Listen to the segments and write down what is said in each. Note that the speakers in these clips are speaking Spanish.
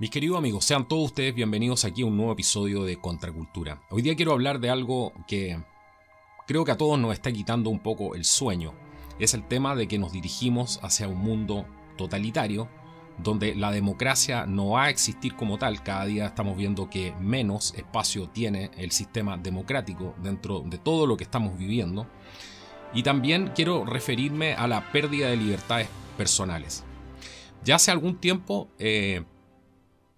Mis queridos amigos, sean todos ustedes bienvenidos aquí a un nuevo episodio de Contracultura. Hoy día quiero hablar de algo que creo que a todos nos está quitando un poco el sueño. Es el tema de que nos dirigimos hacia un mundo totalitario, donde la democracia no va a existir como tal. Cada día estamos viendo que menos espacio tiene el sistema democrático dentro de todo lo que estamos viviendo. Y también quiero referirme a la pérdida de libertades personales. Ya hace algún tiempo... Eh,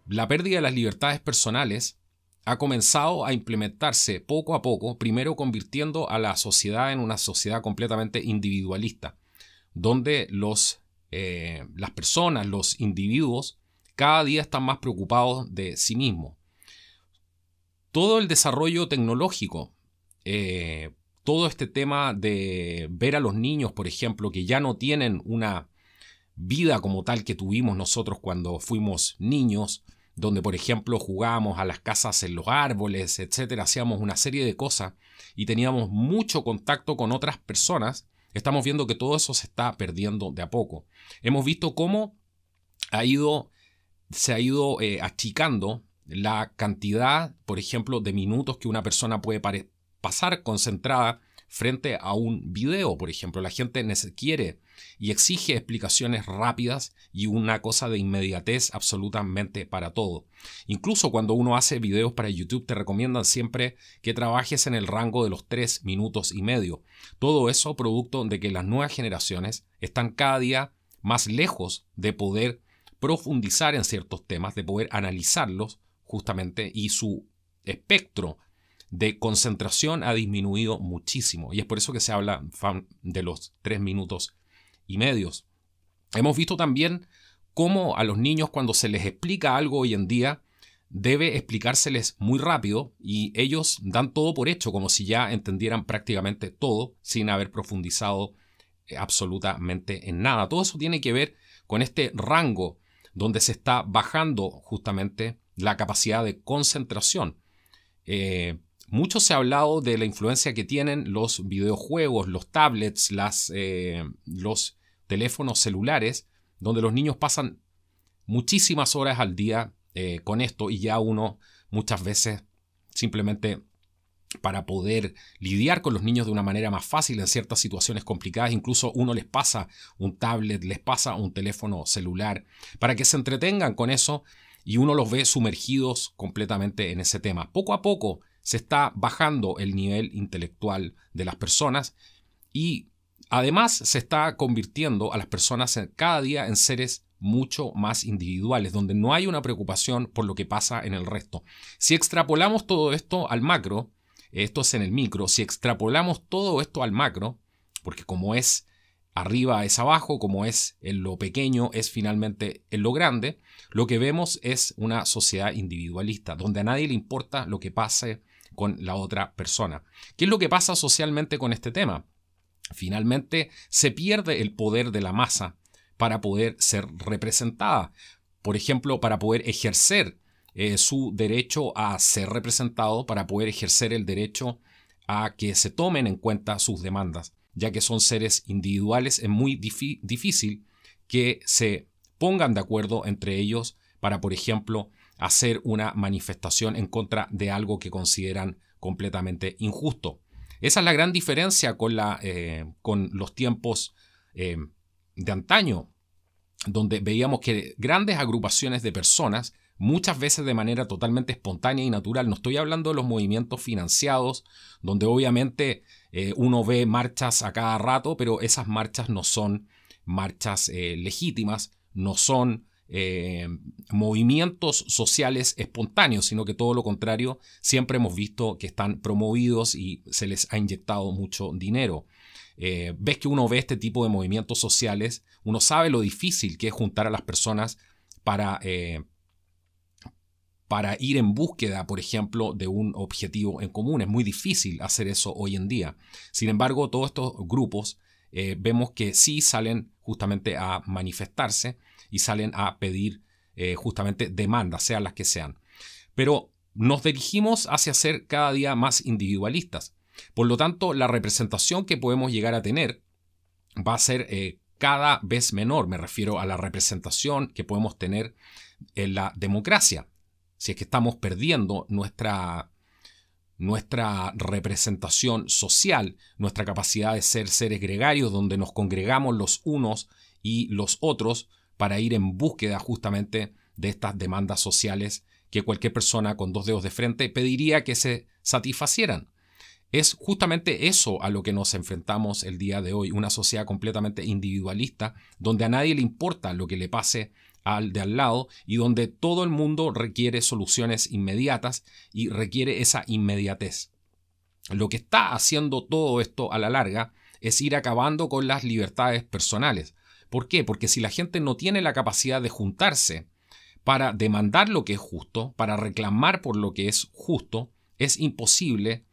la pérdida de las libertades personales ha comenzado a implementarse poco a poco, primero convirtiendo a la sociedad en una sociedad completamente individualista, donde los, eh, las personas, los individuos, cada día están más preocupados de sí mismos. Todo el desarrollo tecnológico, eh, todo este tema de ver a los niños, por ejemplo, que ya no tienen una vida como tal que tuvimos nosotros cuando fuimos niños, donde por ejemplo jugábamos a las casas en los árboles, etcétera, hacíamos una serie de cosas y teníamos mucho contacto con otras personas, estamos viendo que todo eso se está perdiendo de a poco. Hemos visto cómo ha ido, se ha ido eh, achicando la cantidad, por ejemplo, de minutos que una persona puede pasar concentrada frente a un video, por ejemplo. La gente quiere y exige explicaciones rápidas y una cosa de inmediatez absolutamente para todo. Incluso cuando uno hace videos para YouTube te recomiendan siempre que trabajes en el rango de los tres minutos y medio. Todo eso producto de que las nuevas generaciones están cada día más lejos de poder profundizar en ciertos temas, de poder analizarlos justamente y su espectro de concentración ha disminuido muchísimo y es por eso que se habla de los tres minutos y medios. Hemos visto también cómo a los niños cuando se les explica algo hoy en día debe explicárseles muy rápido y ellos dan todo por hecho como si ya entendieran prácticamente todo sin haber profundizado eh, absolutamente en nada. Todo eso tiene que ver con este rango donde se está bajando justamente la capacidad de concentración. Eh, mucho se ha hablado de la influencia que tienen los videojuegos, los tablets, eh, los teléfonos celulares, donde los niños pasan muchísimas horas al día eh, con esto y ya uno muchas veces simplemente para poder lidiar con los niños de una manera más fácil en ciertas situaciones complicadas. Incluso uno les pasa un tablet, les pasa un teléfono celular, para que se entretengan con eso y uno los ve sumergidos completamente en ese tema. Poco a poco se está bajando el nivel intelectual de las personas y además se está convirtiendo a las personas cada día en seres mucho más individuales, donde no hay una preocupación por lo que pasa en el resto. Si extrapolamos todo esto al macro, esto es en el micro, si extrapolamos todo esto al macro, porque como es arriba es abajo, como es en lo pequeño es finalmente en lo grande, lo que vemos es una sociedad individualista, donde a nadie le importa lo que pase con la otra persona. ¿Qué es lo que pasa socialmente con este tema? Finalmente se pierde el poder de la masa para poder ser representada, por ejemplo, para poder ejercer eh, su derecho a ser representado, para poder ejercer el derecho a que se tomen en cuenta sus demandas, ya que son seres individuales, es muy difícil que se pongan de acuerdo entre ellos para, por ejemplo, hacer una manifestación en contra de algo que consideran completamente injusto. Esa es la gran diferencia con, la, eh, con los tiempos eh, de antaño, donde veíamos que grandes agrupaciones de personas, muchas veces de manera totalmente espontánea y natural, no estoy hablando de los movimientos financiados, donde obviamente eh, uno ve marchas a cada rato, pero esas marchas no son marchas legítimas, no son eh, movimientos sociales espontáneos, sino que todo lo contrario, siempre hemos visto que están promovidos y se les ha inyectado mucho dinero. Eh, ves que uno ve este tipo de movimientos sociales, uno sabe lo difícil que es juntar a las personas para, eh, para ir en búsqueda, por ejemplo, de un objetivo en común. Es muy difícil hacer eso hoy en día. Sin embargo, todos estos grupos vemos que sí salen justamente a manifestarse y salen a pedir eh, justamente demandas, sean las que sean. Pero nos dirigimos hacia ser cada día más individualistas. Por lo tanto, la representación que podemos llegar a tener va a ser eh, cada vez menor. Me refiero a la representación que podemos tener en la democracia. Si es que estamos perdiendo nuestra, nuestra representación social, nuestra capacidad de ser seres gregarios donde nos congregamos los unos y los otros para ir en búsqueda justamente de estas demandas sociales que cualquier persona con dos dedos de frente pediría que se satisfacieran. Es justamente eso a lo que nos enfrentamos el día de hoy, una sociedad completamente individualista, donde a nadie le importa lo que le pase al de al lado y donde todo el mundo requiere soluciones inmediatas y requiere esa inmediatez. Lo que está haciendo todo esto a la larga es ir acabando con las libertades personales, ¿Por qué? Porque si la gente no tiene la capacidad de juntarse para demandar lo que es justo, para reclamar por lo que es justo, es imposible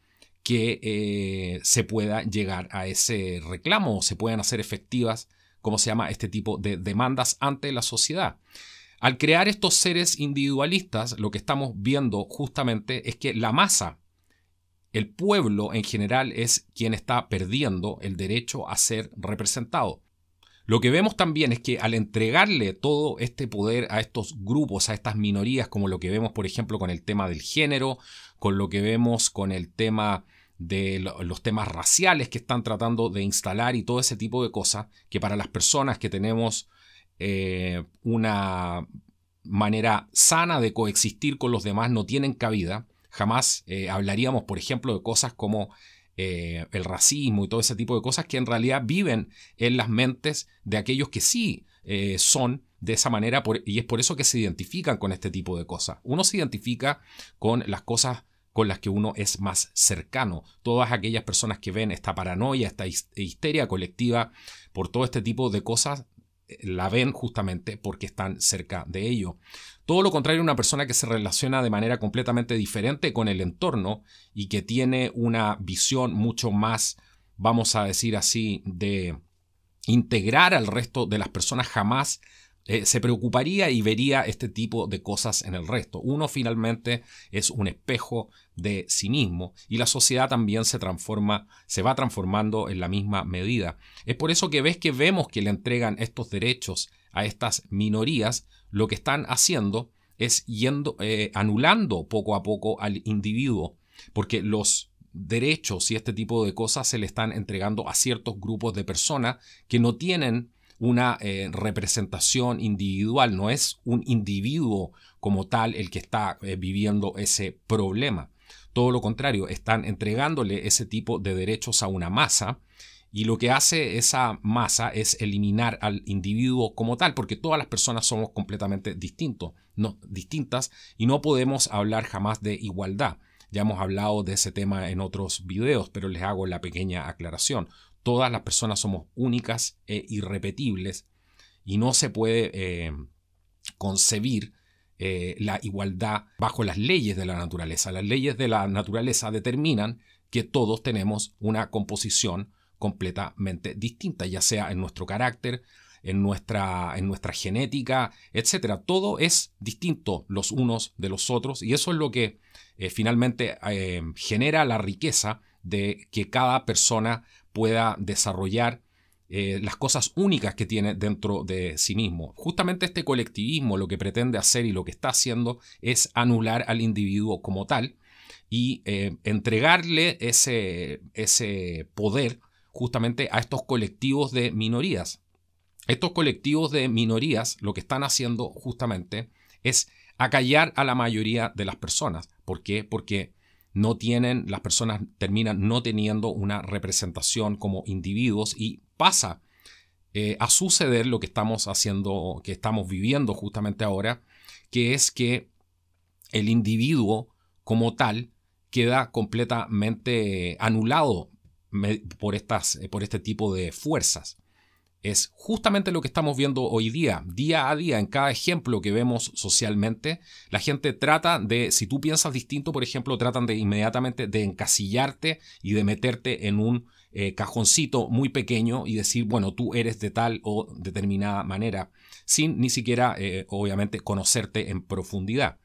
que eh, se pueda llegar a ese reclamo o se puedan hacer efectivas, como se llama, este tipo de demandas ante la sociedad. Al crear estos seres individualistas, lo que estamos viendo justamente es que la masa, el pueblo en general, es quien está perdiendo el derecho a ser representado. Lo que vemos también es que al entregarle todo este poder a estos grupos, a estas minorías, como lo que vemos, por ejemplo, con el tema del género, con lo que vemos con el tema de los temas raciales que están tratando de instalar y todo ese tipo de cosas, que para las personas que tenemos eh, una manera sana de coexistir con los demás no tienen cabida. Jamás eh, hablaríamos, por ejemplo, de cosas como eh, el racismo y todo ese tipo de cosas que en realidad viven en las mentes de aquellos que sí eh, son de esa manera y es por eso que se identifican con este tipo de cosas. Uno se identifica con las cosas con las que uno es más cercano. Todas aquellas personas que ven esta paranoia, esta histeria colectiva por todo este tipo de cosas, eh, la ven justamente porque están cerca de ello. Todo lo contrario una persona que se relaciona de manera completamente diferente con el entorno y que tiene una visión mucho más, vamos a decir así, de integrar al resto de las personas jamás eh, se preocuparía y vería este tipo de cosas en el resto. Uno finalmente es un espejo de sí mismo y la sociedad también se transforma, se va transformando en la misma medida. Es por eso que ves que vemos que le entregan estos derechos a estas minorías, lo que están haciendo es yendo, eh, anulando poco a poco al individuo, porque los derechos y este tipo de cosas se le están entregando a ciertos grupos de personas que no tienen una eh, representación individual, no es un individuo como tal el que está eh, viviendo ese problema. Todo lo contrario, están entregándole ese tipo de derechos a una masa y lo que hace esa masa es eliminar al individuo como tal, porque todas las personas somos completamente distintos, distintas y no podemos hablar jamás de igualdad. Ya hemos hablado de ese tema en otros videos, pero les hago la pequeña aclaración. Todas las personas somos únicas e irrepetibles y no se puede eh, concebir eh, la igualdad bajo las leyes de la naturaleza. Las leyes de la naturaleza determinan que todos tenemos una composición completamente distinta, ya sea en nuestro carácter, en nuestra, en nuestra genética, etcétera. Todo es distinto los unos de los otros y eso es lo que eh, finalmente eh, genera la riqueza de que cada persona pueda desarrollar eh, las cosas únicas que tiene dentro de sí mismo. Justamente este colectivismo lo que pretende hacer y lo que está haciendo es anular al individuo como tal y entregarle ese, ese poder justamente a estos colectivos de minorías. Estos colectivos de minorías lo que están haciendo justamente es acallar a la mayoría de las personas. ¿Por qué? Porque no tienen, las personas terminan no teniendo una representación como individuos y pasa eh, a suceder lo que estamos haciendo, que estamos viviendo justamente ahora, que es que el individuo como tal queda completamente anulado por, estas, eh, por este tipo de fuerzas. Es justamente lo que estamos viendo hoy día, día a día, en cada ejemplo que vemos socialmente. La gente trata de, si tú piensas distinto, por ejemplo, tratan de inmediatamente de encasillarte y de meterte en un eh, cajoncito muy pequeño y decir, bueno, tú eres de tal o determinada manera, sin ni siquiera, eh, obviamente, conocerte en profundidad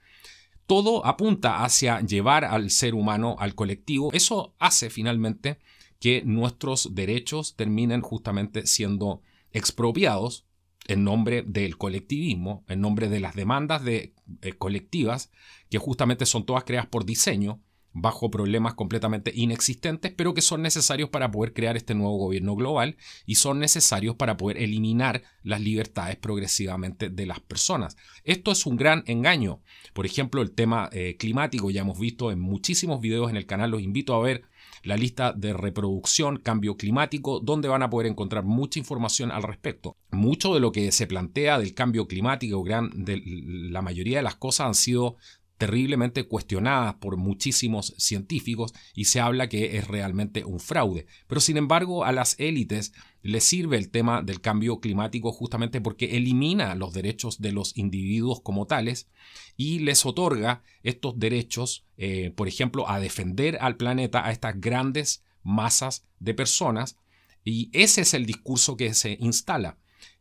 todo apunta hacia llevar al ser humano al colectivo. Eso hace finalmente que nuestros derechos terminen justamente siendo expropiados en nombre del colectivismo, en nombre de las demandas de, eh, colectivas, que justamente son todas creadas por diseño, bajo problemas completamente inexistentes, pero que son necesarios para poder crear este nuevo gobierno global y son necesarios para poder eliminar las libertades progresivamente de las personas. Esto es un gran engaño. Por ejemplo, el tema eh, climático, ya hemos visto en muchísimos videos en el canal, los invito a ver la lista de reproducción, cambio climático, donde van a poder encontrar mucha información al respecto. Mucho de lo que se plantea del cambio climático, gran, de, la mayoría de las cosas han sido terriblemente cuestionadas por muchísimos científicos y se habla que es realmente un fraude. Pero sin embargo, a las élites le sirve el tema del cambio climático justamente porque elimina los derechos de los individuos como tales y les otorga estos derechos, eh, por ejemplo, a defender al planeta, a estas grandes masas de personas. Y ese es el discurso que se instala.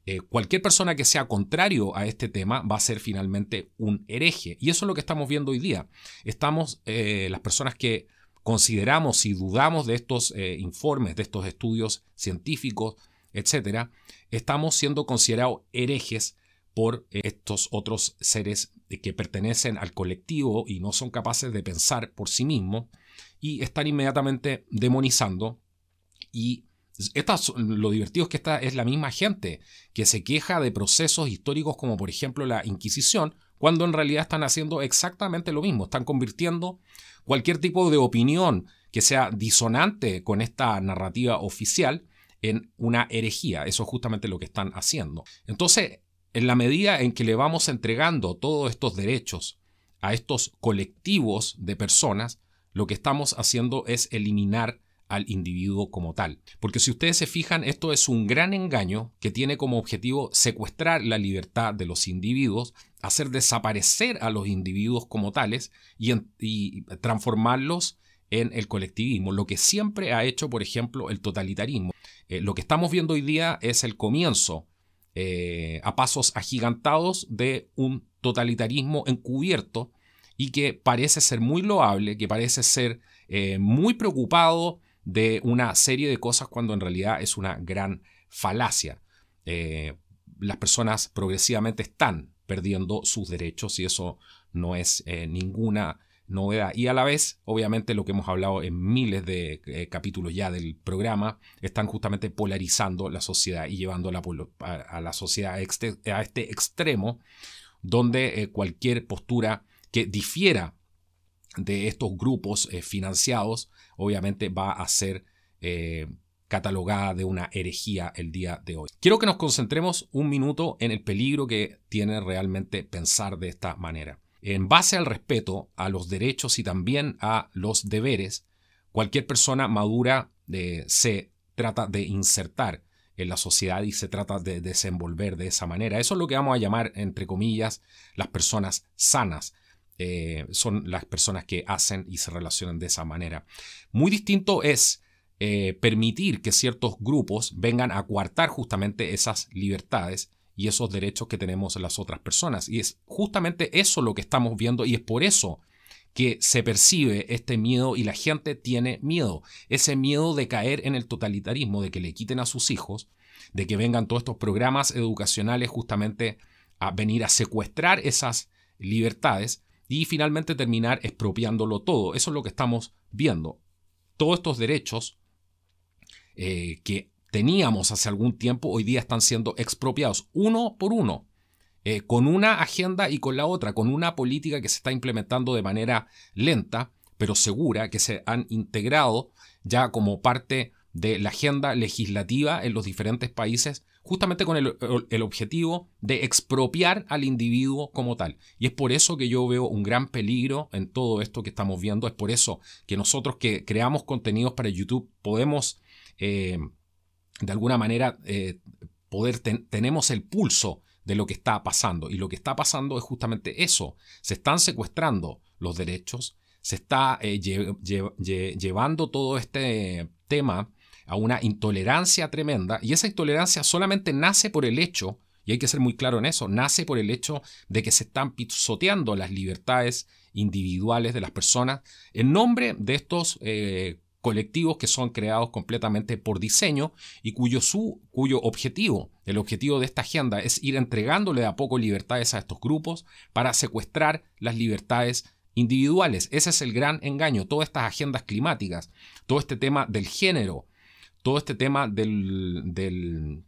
Eh, cualquier persona que sea contrario a este tema va a ser finalmente un hereje. Y eso es lo que estamos viendo hoy día. Estamos, eh, las personas que consideramos y dudamos de estos eh, informes, de estos estudios científicos, etcétera, estamos siendo considerados herejes por eh, estos otros seres que pertenecen al colectivo y no son capaces de pensar por sí mismos y están inmediatamente demonizando y lo divertido es que esta es la misma gente que se queja de procesos históricos como por ejemplo la Inquisición cuando en realidad están haciendo exactamente lo mismo, están convirtiendo cualquier tipo de opinión que sea disonante con esta narrativa oficial en una herejía. Eso es justamente lo que están haciendo. Entonces, en la medida en que le vamos entregando todos estos derechos a estos colectivos de personas, lo que estamos haciendo es eliminar al individuo como tal. Porque si ustedes se fijan, esto es un gran engaño que tiene como objetivo secuestrar la libertad de los individuos, hacer desaparecer a los individuos como tales y, transformarlos en el colectivismo, lo que siempre ha hecho, por ejemplo, el totalitarismo. Eh, lo que estamos viendo hoy día es el comienzo eh, a pasos agigantados de un totalitarismo encubierto y que parece ser muy loable, que parece ser eh, muy preocupado de una serie de cosas cuando en realidad es una gran falacia. Eh, las personas progresivamente están perdiendo sus derechos y eso no es eh, ninguna novedad. Y a la vez, obviamente, lo que hemos hablado en miles de eh, capítulos ya del programa, están justamente polarizando la sociedad y llevando a la, sociedad este, a este, extremo donde cualquier postura que difiera de estos grupos eh, financiados, obviamente va a ser eh, catalogada de una herejía el día de hoy. Quiero que nos concentremos un minuto en el peligro que tiene realmente pensar de esta manera. En base al respeto a los derechos y también a los deberes, cualquier persona madura eh, se trata de insertar en la sociedad y se trata de desenvolver de esa manera. Eso es lo que vamos a llamar, entre comillas, las personas sanas eh, son las personas que hacen y se relacionan de esa manera. Muy distinto es eh, permitir que ciertos grupos vengan a coartar justamente esas libertades y esos derechos que tenemos las otras personas. Y es justamente eso lo que estamos viendo y es por eso que se percibe este miedo y la gente tiene miedo. Ese miedo de caer en el totalitarismo, de que le quiten a sus hijos, de que vengan todos estos programas educacionales justamente a venir a secuestrar esas libertades y finalmente terminar expropiándolo todo. Eso es lo que estamos viendo. Todos estos derechos eh, que teníamos hace algún tiempo hoy día están siendo expropiados uno por uno. Eh, con una agenda y con la otra, con una política que se está implementando de manera lenta, pero segura, que se han integrado ya como parte de la agenda legislativa en los diferentes países justamente con el, objetivo de expropiar al individuo como tal. Y es por eso que yo veo un gran peligro en todo esto que estamos viendo, es por eso que nosotros que creamos contenidos para YouTube podemos, eh, de alguna manera, eh, poder tenemos el pulso de lo que está pasando. Y lo que está pasando es justamente eso, se están secuestrando los derechos, se está eh, llevando todo este tema a una intolerancia tremenda, y esa intolerancia solamente nace por el hecho, y hay que ser muy claro en eso, nace por el hecho de que se están pisoteando las libertades individuales de las personas en nombre de estos eh, colectivos que son creados completamente por diseño y cuyo, su, cuyo objetivo, el objetivo de esta agenda es ir entregándole de a poco libertades a estos grupos para secuestrar las libertades individuales. Ese es el gran engaño. Todas estas agendas climáticas, todo este tema del género, todo este tema del,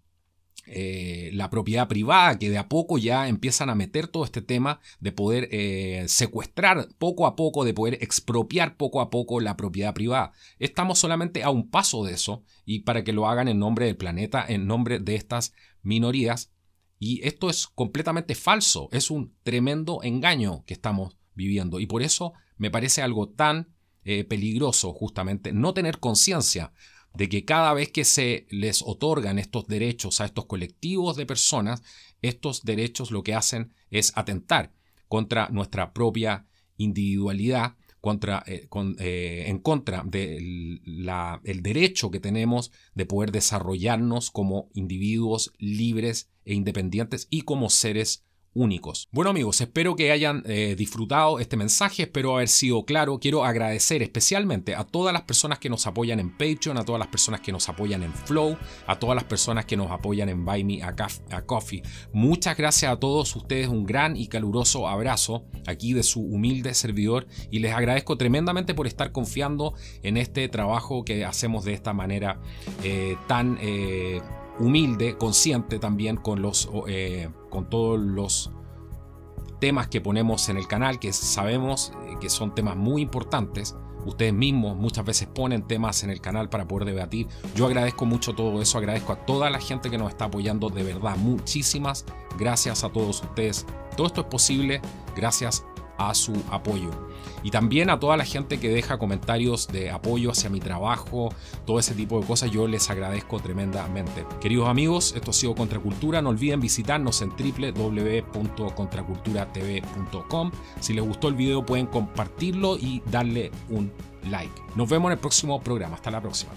eh, la propiedad privada, que de a poco ya empiezan a meter todo este tema de poder eh, secuestrar poco a poco, de poder expropiar poco a poco la propiedad privada. Estamos solamente a un paso de eso y para que lo hagan en nombre del planeta, en nombre de estas minorías. Y esto es completamente falso, es un tremendo engaño que estamos viviendo y por eso me parece algo tan eh, peligroso justamente no tener conciencia de que cada vez que se les otorgan estos derechos a estos colectivos de personas, estos derechos lo que hacen es atentar contra nuestra propia individualidad, contra, eh, eh, en contra del derecho que tenemos de poder desarrollarnos como individuos libres e independientes y como seres únicos. Bueno amigos, espero que hayan eh, disfrutado este mensaje, espero haber sido claro. Quiero agradecer especialmente a todas las personas que nos apoyan en Patreon, a todas las personas que nos apoyan en Flow, a todas las personas que nos apoyan en Buy Me a, Coffee. Muchas gracias a todos ustedes, un gran y caluroso abrazo aquí de su humilde servidor y les agradezco tremendamente por estar confiando en este trabajo que hacemos de esta manera eh, tan... Eh, humilde, consciente también con, los, eh, con todos los temas que ponemos en el canal, que sabemos eh, que son temas muy importantes. Ustedes mismos muchas veces ponen temas en el canal para poder debatir. Yo agradezco mucho todo eso, agradezco a toda la gente que nos está apoyando, de verdad, muchísimas gracias a todos ustedes. Todo esto es posible gracias a su apoyo. Y también a toda la gente que deja comentarios de apoyo hacia mi trabajo, todo ese tipo de cosas, yo les agradezco tremendamente. Queridos amigos, esto ha sido Contracultura. No olviden visitarnos en www.contraculturatv.com. Si les gustó el video pueden compartirlo y darle un like. Nos vemos en el próximo programa. Hasta la próxima.